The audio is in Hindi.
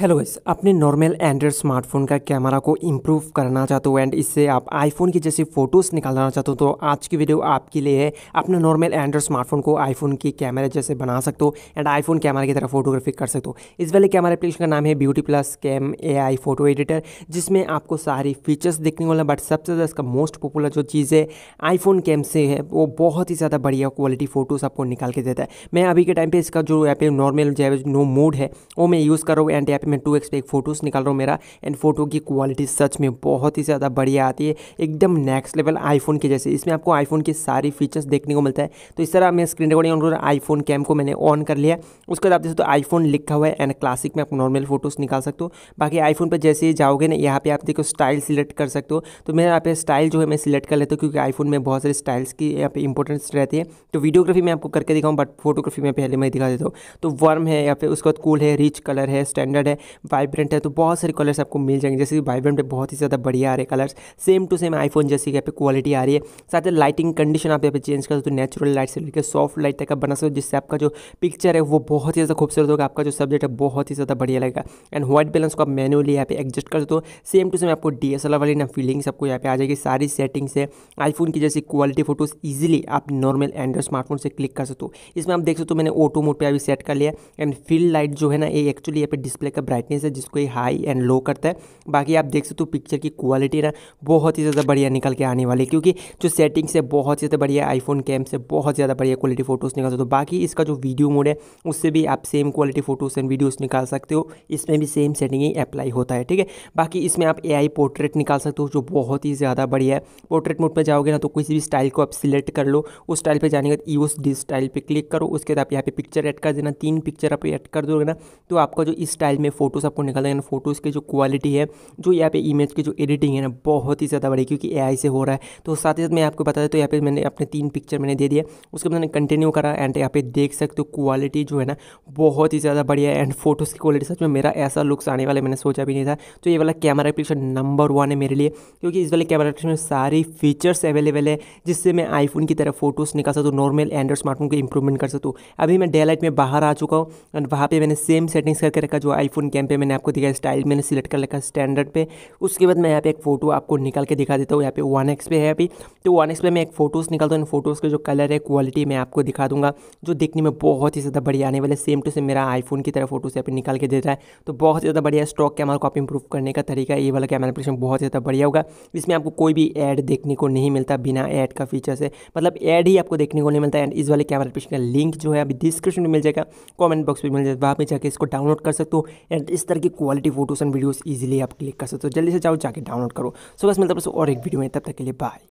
हेलो इस अपने नॉर्मल एंड्रॉयड स्मार्टफोन का कैमरा को इम्प्रूव करना चाहते हो एंड इससे आप आईफोन की जैसी फ़ोटोज़ निकालना चाहते हो तो आज की वीडियो आपके लिए है अपने नॉर्मल एंड्रॉयड स्मार्टफोन को आईफोन की कैमरे जैसे बना सकते हो एंड आईफोन कैमरा की तरह फोटोग्राफी कर सकते हो इस वाले कैमरा एप्लीकेशन का नाम है beauty plus cam a photo editor जिसमें आपको सारी फीचर्स देखने वाला बट सबसे ज़्यादा इसका मोस्ट पॉपुलर जो चीज़ है आईफोन कैम से है वो बहुत ही ज़्यादा बढ़िया क्वालिटी फ़ोटोज़ आपको निकाल के देता है मैं अभी के टाइम पर इसका जो ऐप है नॉर्मल जो नो मोड है वो मैं यूज़ कर रहा हूँ एंड ऐप मैं टू एक्स पे एक फ़ोटोज़ निकाल रहा हूँ मेरा एंड फोटो की क्वालिटी सच में बहुत ही ज़्यादा बढ़िया आती है एकदम नेक्स्ट लेवल आईफोन के जैसे इसमें आपको आईफोन के सारे फीचर्स देखने को मिलता है तो इस तरह मैं स्क्रीन रिकॉर्डिंग ऑन कर आईफोन कैम को मैंने ऑन कर लिया उसके बाद आप देख सकते आईफोन लिखा हुआ है एंड क्लासिक में आप नॉर्मल फोटोज़ निकाल सकते हो बाकी आईफोन पर जैसे ही जाओगे ना यहाँ पे आप देखो स्टाइल सिलेक्ट कर सकते हो तो मैं यहाँ पे स्टाइल जो है मैं सिलेक्ट कर लेता हूँ क्योंकि आईफोन में बहुत सारे स्टाइल्स की यहाँ पे इंपॉर्टेंस रहती है तो वीडियोग्राफी मैं आपको करके दिखाऊँ बट फोटोग्राफी में पहले मैं दिखा देता हूँ तो वर्म है या फिर उसके बाद कूल है रिच कलर है स्टैंडर्ड है वाइब्रेंट है तो बहुत सारे कलर्स आपको मिल जाएंगे जैसे कि वाइब्रेंट है बहुत ही ज़्यादा बढ़िया आ रहे colours same to same iPhone जैसे यहाँ पे क्वालिटी आ रही है साथ ही लाइटिंग कंडीशन आप यहाँ पे चेंज कर सकते हो नेचुरल लाइट से लेकर सॉफ्ट लाइट तक बना सकते हो जिससे आपका जो पिक्चर है वो बहुत ही ज़्यादा खूबसूरत होगा आपका जो सब्जेक्ट है बहुत ही ज़्यादा बढ़िया लगेगा एंड व्हाइट बैलेंस को आप मैनुअली यहाँ पे एडजस्ट कर सकते हो सेम टू सेम आपको डी वाली ना फीलिंग्स आपको यहाँ पे आ जाएगी सारी सेटिंग्स है आईफोन की जैसी क्वालिटी फोटोज़ ईजिली आप नॉर्मल एंड्रॉइड स्मार्टफोन से क्लिक कर सकते हो इसमें आप देख सकते हो मैंने ऑटो मोड पर अभी सेट कर लिया एंड फील्ड लाइट जो है ना ये एक्चुअली यहाँ पे डिस्प्ले का ब्राइटनेस है जिसको ये हाई एंड लो करता है बाकी आप देख सकते हो पिक्चर की क्वालिटी ना बहुत ही ज़्यादा बढ़िया निकल के आने वाली है क्योंकि जो सेटिंग्स है बहुत ज़्यादा बढ़िया आईफोन कैम से बहुत ज़्यादा बढ़िया क्वालिटी फ़ोटोज़ निकाल सकते हो बाकी इसका जो वीडियो मोड है उससे भी आप same quality photos and videos निकाल सकते हो इसमें भी सेम सेटिंग ही अप्लाई होता है ठीक है बाकी इसमें आप ए पोर्ट्रेट निकाल सकते हो जो बहुत ही ज़्यादा बढ़िया है पोर्ट्रेट मोड पर जाओगे ना तो किसी भी स्टाइल को आप सिलेक्ट कर लो उस स्टाइल पर जाने के बाद उस डिस स्टाइल पर क्लिक करो उसके बाद आप यहाँ पे पिक्चर ऐड कर देना तीन पिक्चर आप ऐड कर दोगे ना तो आपका जो इस स्टाइल में फोटोज़ आपको निकाल है ना फोटोज़ की जो क्वालिटी है जो यहाँ पे इमेज की जो एडिटिंग है ना बहुत ही ज़्यादा बड़ी क्योंकि ए से हो रहा है तो साथ ही साथ मैं आपको बता दें तो यहाँ पे मैंने अपने तीन पिक्चर मैंने दे दिया उसके बाद मैंने कंटिन्यू करा एंड यहाँ पे देख सकते हो क्वालिटी जो है ना बहुत ही ज़्यादा बढ़िया एंड फोटोज़ की क्वालिटी सच में मेरा ऐसा लुक्स आने वाला मैंने सोचा भी नहीं था तो ये वाला कैमरा एप्लीकेशन नंबर वन है मेरे लिए क्योंकि इस वाले कैमरा एप्लीकेशन में सारी फीचर्स अवेलेबल है जिससे मैं आईफोन की तरह फोटोज़ निकाल सकता हूँ नॉर्मल एंड्रॉइड स्मार्टफोन को इंप्रूवमेंट कर सकता हूँ अभी मैं डे में बाहर आ चुका हूँ एंड वहाँ पर मैंने सेम सेटिंग्स करके रखा जो आईफोन फोन कैम पे मैंने आपको दिखाया स्टाइल मैंने सिलेक्ट कर रखा स्टैंडर्ड पे उसके बाद मैं यहाँ पे एक फोटो आपको निकाल के दिखा देता हूँ यहाँ पे वन एक्स पे है अभी तो वन एक्स पे मैं एक फोटोज़ निकालता हूँ इन फोटोज़ का जो कलर है क्वालिटी मैं आपको दिखा दूँगा जो देखने में बहुत ही ज़्यादा बढ़िया आने वाले सेम टू सेम मेरा आईफोन की तरह फोटोज़ यहाँ पे निकाल के दे रहा है तो बहुत ज़्यादा बढ़िया स्टॉक कैमरा को आप इंप्रूव करने का तरीका ये वाला कैमरा प्रेशन बहुत ज़्यादा बढ़िया होगा इसमें आपको कोई भी एड देखने को नहीं मिलता बिना एड का फीचर से मतलब एड ही आपको देखने को नहीं मिलता एंड इस वाले कैमरा प्रेशन का लिंक जो है अभी डिस्क्रिप्शन में मिल जाएगा कॉमेंट बॉक्स में मिल जाएगा वहाँ पर जाकर इसको डाउनलोड कर सकते हो एंड इस तरह की quality photos and videos easily आप क्लिक कर सकते हो जल्दी से जाओ जाके डाउनलोड करो सो बस मिलता है और एक वीडियो में तब तक के लिए बाय